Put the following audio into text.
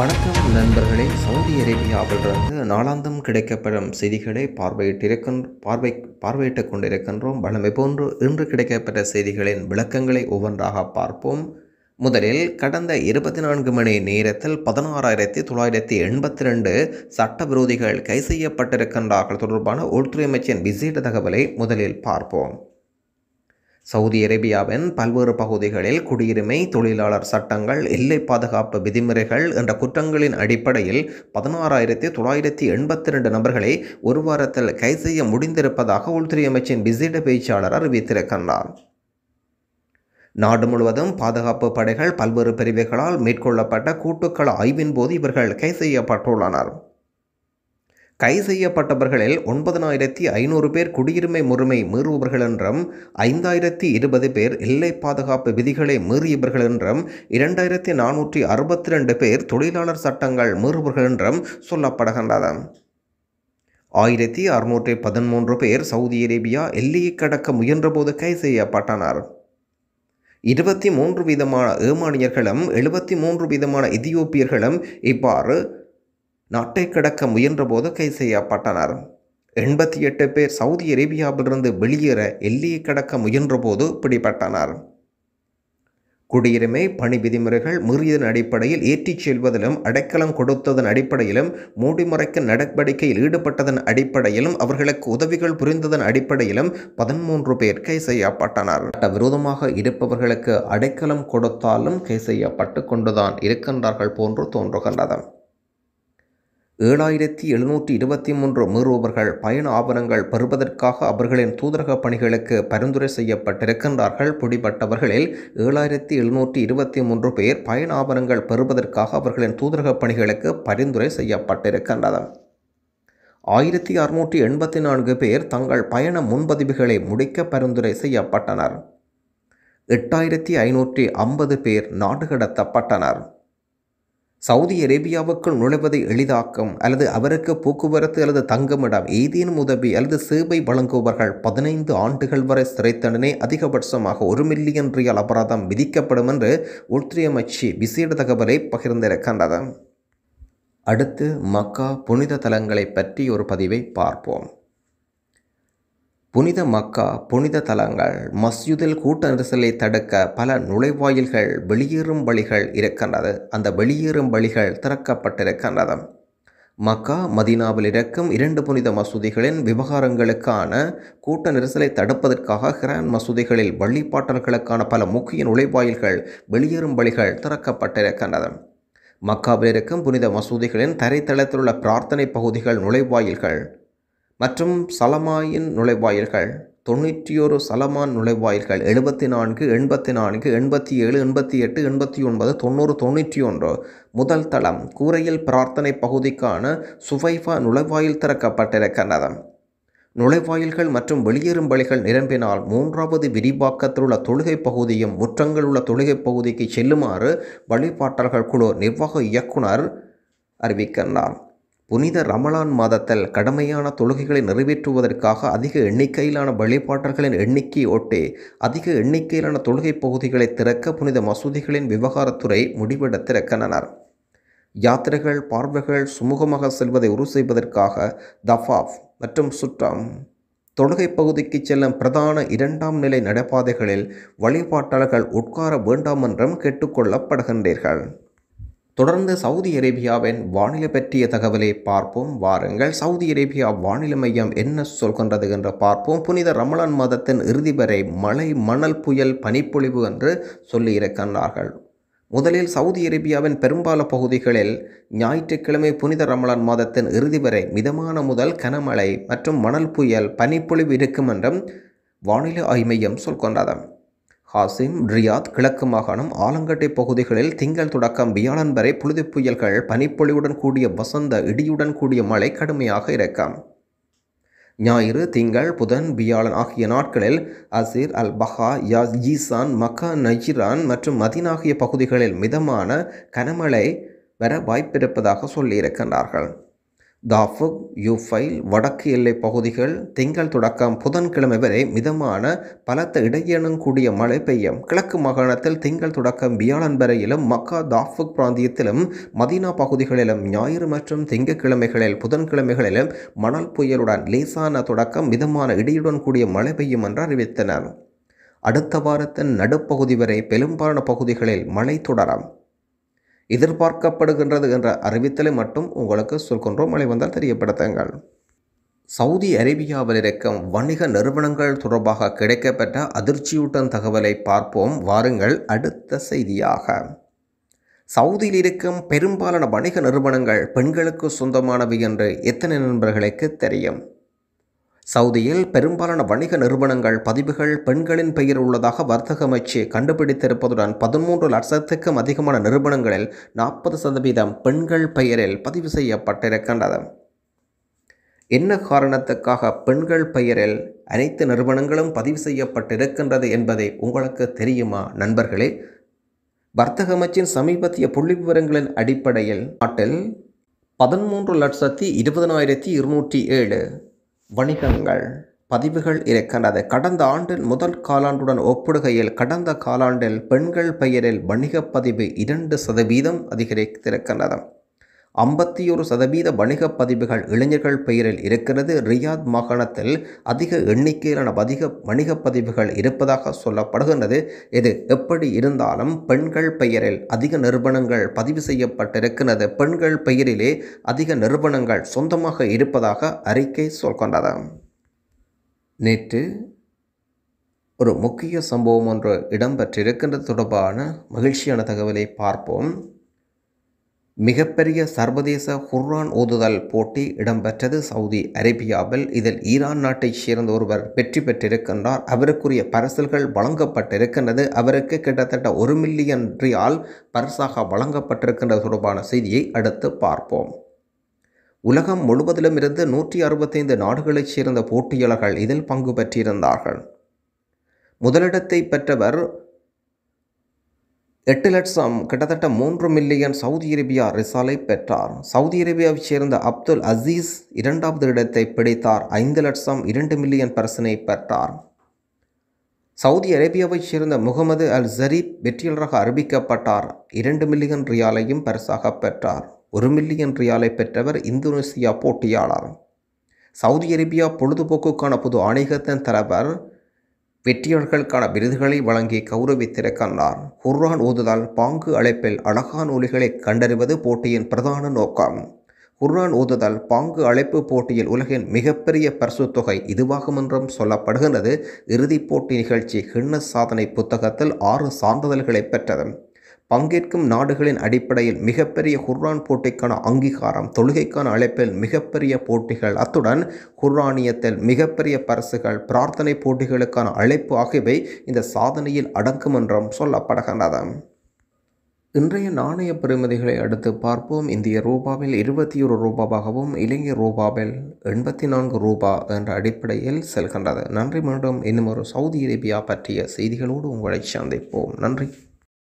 வணக்கம் நண்பர்களே சவுதி அரேபியாவிலிருந்து நாளாந்தம் கிடைக்கப்படும் செய்திகளை பார்வையிட்டிருக்க பார்வை பார்வையிட்டுக் கொண்டிருக்கின்றோம் வளமை போன்று இன்று கிடைக்கப்பட்ட செய்திகளின் விளக்கங்களை ஒவ்வொன்றாக பார்ப்போம் முதலில் கடந்த இருபத்தி நான்கு மணி நேரத்தில் பதினாறாயிரத்தி தொள்ளாயிரத்தி எண்பத்தி ரெண்டு சட்டவிரோதிகள் கை செய்யப்பட்டிருக்கின்றார்கள் தொடர்பான உள்துறை அமைச்சின் விசேட தகவலை முதலில் பார்ப்போம் சவுதி அரேபியாவின் பல்வேறு பகுதிகளில் குடியுரிமை தொழிலாளர் சட்டங்கள் எல்லை பாதுகாப்பு விதிமுறைகள் என்ற குற்றங்களின் அடிப்படையில் பதினாறாயிரத்தி தொள்ளாயிரத்தி எண்பத்தி ரெண்டு நபர்களை ஒரு வாரத்தில் கைது செய்ய முடிந்திருப்பதாக உள்துறை அமைச்சின் விசேட பேச்சாளர் அறிவித்திருக்கின்றார் நாடு முழுவதும் பாதுகாப்பு படைகள் பல்வேறு பிரிவுகளால் மேற்கொள்ளப்பட்ட கூட்டுக்கள ஆய்வின் போது இவர்கள் கைது செய்யப்பட்டுள்ளனர் கை செய்யப்பட்டவர்களில் ஒன்பதனாயிரத்தி ஐநூறு பேர் குடியுரிமை முறைமை மீறுபவர்கள் என்றும் ஐந்தாயிரத்தி இருபது பேர் எல்லை பாதுகாப்பு விதிகளை மீறியவர்கள் என்றும் இரண்டாயிரத்தி நானூற்றி அறுபத்தி ரெண்டு பேர் தொழிலாளர் சட்டங்கள் மீறுபவர்கள் என்றும் சொல்லப்படுகின்றது ஆயிரத்தி அறுநூற்றி பதிமூன்று பேர் சவுதி அரேபியா எல்லையை கடக்க முயன்றபோது கை செய்யப்பட்டனர் இருபத்தி மூன்று விதமான ஏமானியர்களும் எழுபத்தி மூன்று விதமான எதியோப்பியர்களும் இவ்வாறு நாட்டை கடக்க முயன்றபோது கைது செய்யப்பட்டனர் எண்பத்தி எட்டு பேர் சவுதி அரேபியாவிலிருந்து வெளியேற எல்லையை கடக்க முயன்றபோது பிடிபட்டனர் குடியுரிமை பணி விதிமுறைகள் மீறியதன் அடிப்படையில் ஏற்றிச் செல்வதிலும் அடைக்கலம் கொடுத்ததன் அடிப்படையிலும் மூடிமுறைக்கு நடவடிக்கையில் ஈடுபட்டதன் அடிப்படையிலும் அவர்களுக்கு உதவிகள் புரிந்ததன் அடிப்படையிலும் பதிமூன்று பேர் கை செய்யப்பட்டனர் விரோதமாக இருப்பவர்களுக்கு அடைக்கலம் கொடுத்தாலும் கை செய்யப்பட்டு கொண்டுதான் இருக்கின்றார்கள் போன்று தோன்றுகின்றன ஏழாயிரத்தி எழுநூற்றி இருபத்தி மூன்று மீறுபவர்கள் பயண ஆவணங்கள் பெறுவதற்காக அவர்களின் தூதரக பணிகளுக்கு பரிந்துரை செய்யப்பட்டிருக்கின்றார்கள் பிடிபட்டவர்களில் ஏழாயிரத்தி எழுநூற்றி இருபத்தி மூன்று பேர் பயண ஆவணங்கள் பெறுவதற்காக அவர்களின் தூதரக பணிகளுக்கு பரிந்துரை செய்யப்பட்டிருக்கின்றது ஆயிரத்தி அறுநூற்றி எண்பத்தி நான்கு பேர் தங்கள் பயண முன்பதிவுகளை முடிக்க பரிந்துரை செய்யப்பட்டனர் எட்டாயிரத்தி ஐநூற்றி ஐம்பது பேர் நாடு கடத்தப்பட்டனர் சவுதி அரேபியாவுக்குள் நுழைவதை எளிதாக்கும் அல்லது அவருக்கு போக்குவரத்து அல்லது தங்குமிடம் ஏதேனும் உதவி அல்லது சேவை வழங்குபவர்கள் பதினைந்து ஆண்டுகள் வரை சிறை தண்டனை அதிகபட்சமாக ஒரு மில்லியன் ரியால் அபராதம் விதிக்கப்படும் என்று உள்துறை அமைச்சு விசேட தகவலை பகிர்ந்திருக்கின்றது அடுத்து மக்கா புனித தலங்களை பற்றி ஒரு பதிவை பார்ப்போம் புனித மக்கா புனித தலங்கள் மஸ்ஜிதில் கூட்ட நெரிசலை தடுக்க பல நுழைவாயில்கள் வெளியேறும் வழிகள் இருக்கின்றது அந்த வெளியேறும் வழிகள் திறக்கப்பட்டிருக்கின்றது மக்கா மதினாவில் இருக்கும் இரண்டு புனித மசூதிகளின் விவகாரங்களுக்கான கூட்ட நெரிசலை தடுப்பதற்காக ஹிரான் மசூதிகளில் வழிபாட்டல்களுக்கான பல முக்கிய நுழைவாயில்கள் வெளியேறும் வழிகள் திறக்கப்பட்டிருக்கின்றது மக்காவில் இருக்கும் புனித மசூதிகளின் தரைத்தளத்தில் உள்ள பிரார்த்தனை பகுதிகள் நுழைவாயில்கள் மற்றும் சலமாயின் நுழைவாயில்கள் தொண்ணூற்றி ஒரு சலமான் நுழைவாயில்கள் எழுபத்தி நான்கு எண்பத்தி நான்கு எண்பத்தி ஏழு எண்பத்தி எட்டு எண்பத்தி ஒன்பது தொண்ணூறு தொண்ணூற்றி ஒன்று முதல் தளம் கூரையில் பிரார்த்தனை பகுதிக்கான சுவைஃபா நுழைவாயில் திறக்கப்பட்டிருக்கிறது நுழைவாயில்கள் மற்றும் வெளியேறும் வழிகள் நிரம்பினால் மூன்றாவது விரிவாக்கத்தில் உள்ள தொழுகை பகுதியும் முற்றங்கள் உள்ள தொழுகை பகுதிக்கு செல்லுமாறு வழிபாட்டாளர்கள் குழு நிர்வாக இயக்குனர் அறிவிக்கின்றார் புனித ரமலான் மாதத்தில் கடமையான தொழுகைகளை நிறைவேற்றுவதற்காக அதிக எண்ணிக்கையிலான வழிபாட்டர்களின் எண்ணிக்கையை ஒட்டி அதிக எண்ணிக்கையிலான தொழுகை பகுதிகளை திறக்க புனித மசூதிகளின் விவகாரத்துறை முடிவெடுத்திருக்கின்றனர் யாத்திரைகள் பார்வைகள் சுமூகமாக செல்வதை உறுதி செய்வதற்காக தஃபாஃப் மற்றும் சுற்றம் தொழுகை பகுதிக்கு செல்லும் பிரதான இரண்டாம் நிலை நடைபாதைகளில் வழிபாட்டாளர்கள் உட்கார வேண்டாம் என்றும் கேட்டுக்கொள்ளப்படுகின்றீர்கள் தொடர்ந்து சவுதி அரேபியாவின் வானிலை பற்றிய தகவலை பார்ப்போம் வாருங்கள் சவுதி அரேபியா வானிலை மையம் என்ன சொல்கின்றது என்று பார்ப்போம் புனித ரமலான் மாதத்தின் இறுதி வரை மழை மணல் புயல் பனிப்பொழிவு என்று சொல்லியிருக்கின்றார்கள் முதலில் சவுதி அரேபியாவின் பெரும்பால பகுதிகளில் ஞாயிற்றுக்கிழமை புனித ரமலான் மாதத்தின் இறுதி வரை மிதமான முதல் கனமழை மற்றும் மணல் புயல் பனிப்பொழிவு இருக்கும் என்றும் வானிலை ஆய்மையம் சொல்கொண்டதம் ஹாசிம் ரியாத் கிழக்கு மாகாணம் ஆலங்கட்டை பகுதிகளில் திங்கள் தொடக்கம் வியாழன் வரை புழுதி புயல்கள் பனிப்பொழிவுடன் கூடிய வசந்த இடியுடன் கூடிய மழை கடுமையாக இருக்கும் ஞாயிறு திங்கள் புதன் வியாழன் ஆகிய நாட்களில் அசிர் அல் பஹா யா ஈசான் மக்கா நஜிரான் மற்றும் மதின் ஆகிய பகுதிகளில் மிதமான கனமழை வர வாய்ப்பிருப்பதாக சொல்லியிருக்கின்றார்கள் தாஃபுக் யூஃபைல் வடக்கு எல்லை பகுதிகள் திங்கள் தொடக்கம் புதன்கிழமை வரை மிதமான பலத்த இடையேனும் கூடிய மழை பெய்யும் கிழக்கு மாகாணத்தில் திங்கள் தொடக்கம் வியாழன் வரையிலும் மக்கா தாஃபுக் பிராந்தியத்திலும் மதீனா பகுதிகளிலும் ஞாயிறு மற்றும் திங்கக்கிழமைகளில் புதன்கிழமைகளிலும் மணல் புயலுடன் லேசான தொடக்கம் மிதமான இடியுடன் கூடிய மழை பெய்யும் என்று அறிவித்தனர் அடுத்த வாரத்தின் நடுப்பகுதி வரை பெரும்பாலான பகுதிகளில் மழை தொடரும் எதிர்பார்க்கப்படுகின்றது என்ற அறிவித்தலை மட்டும் உங்களுக்கு சொல்கின்றோம் மழை வந்தால் தெரியப்படுத்துங்கள் சவுதி அரேபியாவில் இருக்கும் வணிக நிறுவனங்கள் தொடர்பாக கிடைக்கப்பட்ட அதிர்ச்சியூட்டும் தகவலை பார்ப்போம் வாருங்கள் அடுத்த செய்தியாக சவுதியில் இருக்கும் பெரும்பாலான வணிக நிறுவனங்கள் பெண்களுக்கு சொந்தமானவை என்று எத்தனை நண்பர்களுக்கு தெரியும் சவுதியில் பெரும்பாலான வணிக நிறுவனங்கள் பதிவுகள் பெண்களின் பெயர் உள்ளதாக வர்த்தக அமைச்சு கண்டுபிடித்திருப்பதுடன் பதிமூன்று லட்சத்துக்கும் அதிகமான நிறுவனங்களில் நாற்பது சதவீதம் பெண்கள் பெயரில் பதிவு செய்யப்பட்டிருக்கின்றது என்ன காரணத்துக்காக பெண்கள் பெயரில் அனைத்து நிறுவனங்களும் பதிவு செய்யப்பட்டிருக்கின்றது என்பதை உங்களுக்கு தெரியுமா நண்பர்களே வர்த்தக அமைச்சின் சமீபத்திய புள்ளி விவரங்களின் அடிப்படையில் நாட்டில் பதிமூன்று லட்சத்தி இருபதனாயிரத்தி இருநூற்றி ஏழு வணிகங்கள் பதிவுகள் இருக்கின்றது கடந்த ஆண்டின் முதல் காலாண்டுடன் ஒப்பிடுகையில் கடந்த காலாண்டில் பெண்கள் பெயரில் வணிகப் பதிவு இரண்டு சதவீதம் அதிகரித்திருக்கின்றது ஐம்பத்தி ஒரு சதவீத வணிக பதிவுகள் இளைஞர்கள் பெயரில் இருக்கிறது ரியாத் மாகாணத்தில் அதிக எண்ணிக்கையிலான அதிக வணிக பதிவுகள் இருப்பதாக சொல்லப்படுகின்றது இது எப்படி இருந்தாலும் பெண்கள் பெயரில் அதிக நிறுவனங்கள் பதிவு செய்யப்பட்டிருக்கிறது பெண்கள் பெயரிலே அதிக நிறுவனங்கள் சொந்தமாக இருப்பதாக அறிக்கை சொல்கின்றது நேற்று ஒரு முக்கிய சம்பவம் ஒன்று இடம்பெற்றிருக்கின்றது தொடர்பான மகிழ்ச்சியான தகவலை பார்ப்போம் மிகப்பெரிய சர்வதேச குர்ரான் ஓதுதல் போட்டி இடம்பெற்றது சவுதி அரேபியாவில் இதில் ஈரான் நாட்டைச் சேர்ந்த ஒருவர் வெற்றி பெற்றிருக்கின்றார் அவருக்குரிய பரிசல்கள் வழங்கப்பட்டிருக்கின்றது அவருக்கு கிட்டத்தட்ட ஒரு மில்லியன் ரியால் பரிசாக வழங்கப்பட்டிருக்கின்றது தொடர்பான செய்தியை அடுத்து பார்ப்போம் உலகம் முழுவதிலும் இருந்து நூற்றி அறுபத்தைந்து நாடுகளைச் சேர்ந்த போட்டியாளர்கள் இதில் பங்கு பெற்றிருந்தார்கள் முதலிடத்தை பெற்றவர் எட்டு லட்சம் கிட்டத்தட்ட மூன்று மில்லியன் சவுதி அரேபியா ரிசாலை பெற்றார் சவுதி அரேபியாவைச் சேர்ந்த அப்துல் அசீஸ் இரண்டாவது இடத்தை பிடித்தார் ஐந்து லட்சம் இரண்டு மில்லியன் பர்சனை பெற்றார் சவுதி அரேபியாவைச் சேர்ந்த முகமது அல் ஜரீப் வெற்றியாளராக அறிவிக்கப்பட்டார் இரண்டு மில்லியன் ரியாலையும் பரிசாக பெற்றார் ஒரு மில்லியன் ரியாலை பெற்றவர் இந்தோனேசியா போட்டியாளர் சவுதி அரேபியா பொழுதுபோக்குக்கான புது ஆணையத்தின் தலைவர் வெற்றியாளர்களுக்கான விருதுகளை வழங்கி கௌரவித்திருக்கின்றார் குர்ஆன் ஓதுதல் பாங்கு அழைப்பில் அழகான ஒலிகளை கண்டறிவது போட்டியின் பிரதான நோக்கம் குர்ஆன் ஓதுதல் பாங்கு அழைப்பு போட்டியில் உலகின் மிகப்பெரிய பரிசு தொகை இதுவாகும் என்றும் சொல்லப்படுகின்றது இறுதிப் போட்டி நிகழ்ச்சி கிண்ண சாதனை புத்தகத்தில் ஆறு சான்றிதழ்களை பெற்றது பங்கேற்கும் நாடுகளின் அடிப்படையில் மிகப்பெரிய குர்ரான் போட்டிக்கான அங்கீகாரம் தொழுகைக்கான அழைப்பில் மிகப்பெரிய போட்டிகள் அத்துடன் குர்ரானியத்தில் மிகப்பெரிய பரிசுகள் பிரார்த்தனை போட்டிகளுக்கான அழைப்பு ஆகியவை இந்த சாதனையில் அடங்கும் என்றும் சொல்லப்படுகின்றது இன்றைய நாணய பெறுமதிகளை அடுத்து பார்ப்போம் இந்திய ரூபாவில் இருபத்தி ஒரு ரூபாவாகவும் இலங்கை ரூபாவில் எண்பத்தி நான்கு ரூபா என்ற அடிப்படையில் செல்கின்றது நன்றி மீண்டும் இன்னும் ஒரு சவுதி அரேபியா பற்றிய செய்திகளோடு உங்களை சந்திப்போம் நன்றி